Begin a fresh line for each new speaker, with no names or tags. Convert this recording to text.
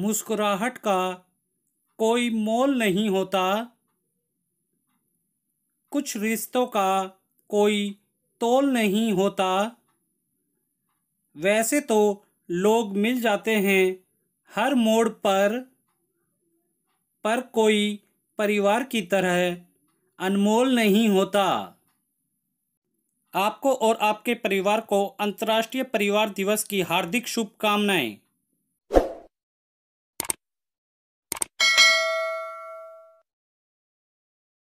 मुस्कुराहट का कोई मोल नहीं होता कुछ रिश्तों का कोई तोल नहीं होता वैसे तो लोग मिल जाते हैं हर मोड़ पर पर कोई परिवार की तरह अनमोल नहीं होता आपको और आपके परिवार को अंतर्राष्ट्रीय परिवार दिवस की हार्दिक शुभकामनाएं